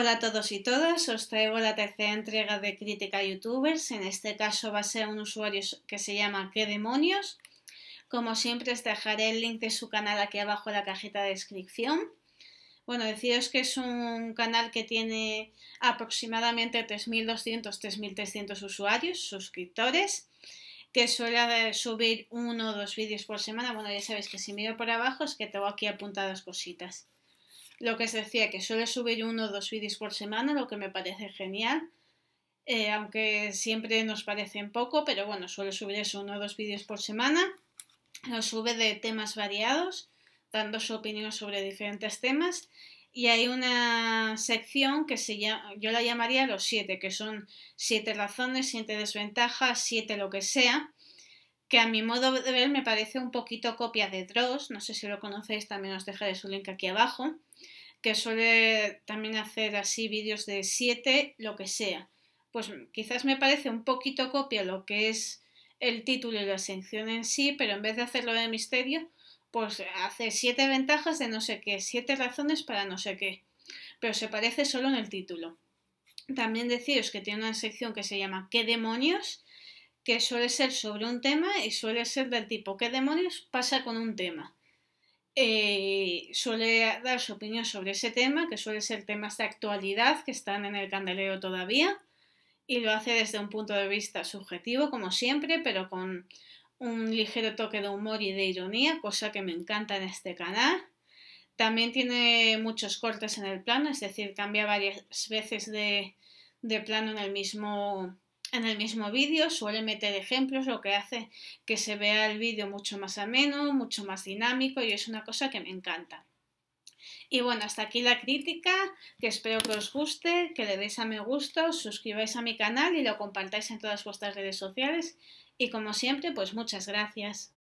Hola a todos y todas, os traigo la tercera entrega de Crítica Youtubers, en este caso va a ser un usuario que se llama ¿Qué demonios? Como siempre os dejaré el link de su canal aquí abajo en la cajita de descripción. Bueno, deciros que es un canal que tiene aproximadamente 3.200-3.300 usuarios, suscriptores, que suele subir uno o dos vídeos por semana. Bueno, ya sabéis que si miro por abajo es que tengo aquí apuntadas cositas. Lo que os decía, que suele subir uno o dos vídeos por semana, lo que me parece genial. Eh, aunque siempre nos parecen poco, pero bueno, suele subir eso uno o dos vídeos por semana. Lo sube de temas variados, dando su opinión sobre diferentes temas. Y hay una sección que se yo la llamaría los siete, que son siete razones, siete desventajas, siete lo que sea, que a mi modo de ver me parece un poquito copia de Dross, no sé si lo conocéis, también os dejaré su link aquí abajo, que suele también hacer así vídeos de 7, lo que sea. Pues quizás me parece un poquito copia lo que es el título y la sección en sí, pero en vez de hacerlo de misterio, pues hace 7 ventajas de no sé qué, 7 razones para no sé qué, pero se parece solo en el título. También deciros que tiene una sección que se llama ¿Qué demonios? que suele ser sobre un tema y suele ser del tipo ¿qué demonios pasa con un tema? Eh, suele dar su opinión sobre ese tema, que suele ser temas de actualidad que están en el candelero todavía, y lo hace desde un punto de vista subjetivo, como siempre, pero con un ligero toque de humor y de ironía, cosa que me encanta en este canal. También tiene muchos cortes en el plano, es decir, cambia varias veces de, de plano en el mismo en el mismo vídeo suele meter ejemplos, lo que hace que se vea el vídeo mucho más ameno, mucho más dinámico y es una cosa que me encanta. Y bueno, hasta aquí la crítica, que espero que os guste, que le deis a me gusta, os suscribáis a mi canal y lo compartáis en todas vuestras redes sociales. Y como siempre, pues muchas gracias.